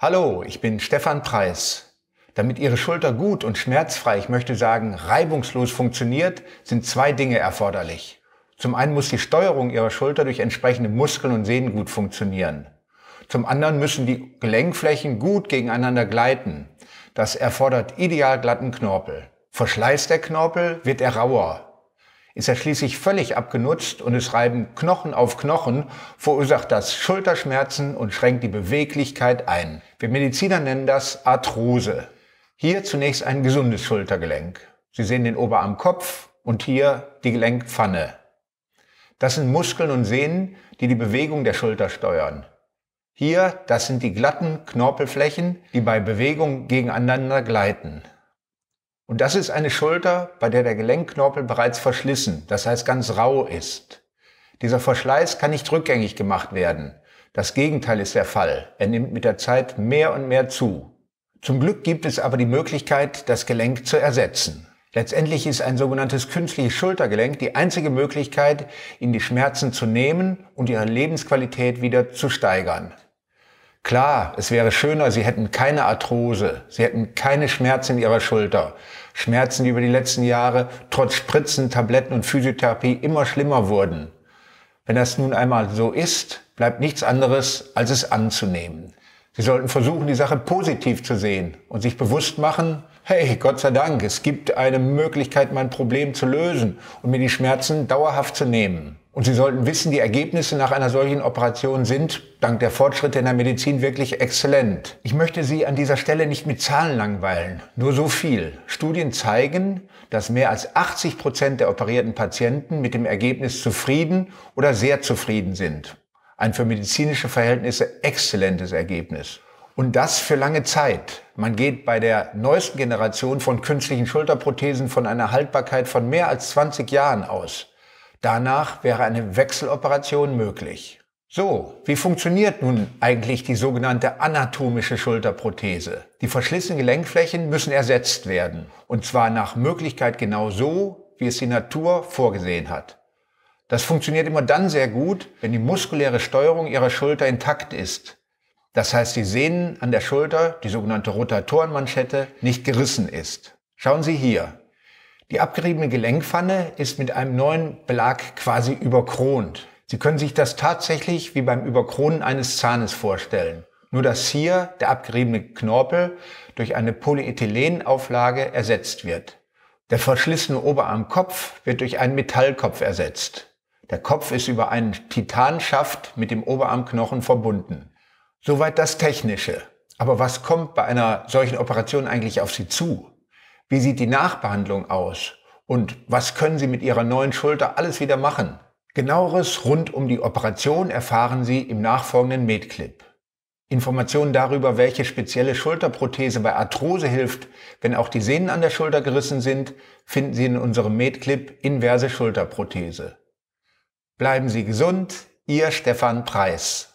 Hallo, ich bin Stefan Preis. Damit Ihre Schulter gut und schmerzfrei, ich möchte sagen reibungslos funktioniert, sind zwei Dinge erforderlich. Zum einen muss die Steuerung Ihrer Schulter durch entsprechende Muskeln und Sehnen gut funktionieren. Zum anderen müssen die Gelenkflächen gut gegeneinander gleiten. Das erfordert ideal glatten Knorpel. Verschleißt der Knorpel, wird er rauer ist er schließlich völlig abgenutzt und es reiben Knochen auf Knochen, verursacht das Schulterschmerzen und schränkt die Beweglichkeit ein. Wir Mediziner nennen das Arthrose. Hier zunächst ein gesundes Schultergelenk. Sie sehen den Oberarmkopf und hier die Gelenkpfanne. Das sind Muskeln und Sehnen, die die Bewegung der Schulter steuern. Hier, das sind die glatten Knorpelflächen, die bei Bewegung gegeneinander gleiten. Und das ist eine Schulter, bei der der Gelenkknorpel bereits verschlissen, das heißt ganz rau ist. Dieser Verschleiß kann nicht rückgängig gemacht werden. Das Gegenteil ist der Fall. Er nimmt mit der Zeit mehr und mehr zu. Zum Glück gibt es aber die Möglichkeit, das Gelenk zu ersetzen. Letztendlich ist ein sogenanntes künstliches Schultergelenk die einzige Möglichkeit, ihnen die Schmerzen zu nehmen und ihre Lebensqualität wieder zu steigern. Klar, es wäre schöner, sie hätten keine Arthrose, sie hätten keine Schmerzen in ihrer Schulter. Schmerzen, die über die letzten Jahre trotz Spritzen, Tabletten und Physiotherapie immer schlimmer wurden. Wenn das nun einmal so ist, bleibt nichts anderes, als es anzunehmen. Sie sollten versuchen, die Sache positiv zu sehen und sich bewusst machen, hey, Gott sei Dank, es gibt eine Möglichkeit, mein Problem zu lösen und mir die Schmerzen dauerhaft zu nehmen. Und Sie sollten wissen, die Ergebnisse nach einer solchen Operation sind, dank der Fortschritte in der Medizin, wirklich exzellent. Ich möchte Sie an dieser Stelle nicht mit Zahlen langweilen, nur so viel. Studien zeigen, dass mehr als 80 Prozent der operierten Patienten mit dem Ergebnis zufrieden oder sehr zufrieden sind. Ein für medizinische Verhältnisse exzellentes Ergebnis. Und das für lange Zeit. Man geht bei der neuesten Generation von künstlichen Schulterprothesen von einer Haltbarkeit von mehr als 20 Jahren aus. Danach wäre eine Wechseloperation möglich. So, wie funktioniert nun eigentlich die sogenannte anatomische Schulterprothese? Die verschlissenen Gelenkflächen müssen ersetzt werden, und zwar nach Möglichkeit genau so, wie es die Natur vorgesehen hat. Das funktioniert immer dann sehr gut, wenn die muskuläre Steuerung ihrer Schulter intakt ist. Das heißt, die Sehnen an der Schulter, die sogenannte Rotatorenmanschette, nicht gerissen ist. Schauen Sie hier. Die abgeriebene Gelenkpfanne ist mit einem neuen Belag quasi überkront. Sie können sich das tatsächlich wie beim Überkronen eines Zahnes vorstellen. Nur dass hier der abgeriebene Knorpel durch eine Polyethylenauflage ersetzt wird. Der verschlissene Oberarmkopf wird durch einen Metallkopf ersetzt. Der Kopf ist über einen Titanschaft mit dem Oberarmknochen verbunden. Soweit das Technische. Aber was kommt bei einer solchen Operation eigentlich auf Sie zu? Wie sieht die Nachbehandlung aus? Und was können Sie mit Ihrer neuen Schulter alles wieder machen? Genaueres rund um die Operation erfahren Sie im nachfolgenden Medclip. Informationen darüber, welche spezielle Schulterprothese bei Arthrose hilft, wenn auch die Sehnen an der Schulter gerissen sind, finden Sie in unserem Medclip Inverse Schulterprothese. Bleiben Sie gesund, Ihr Stefan Preis.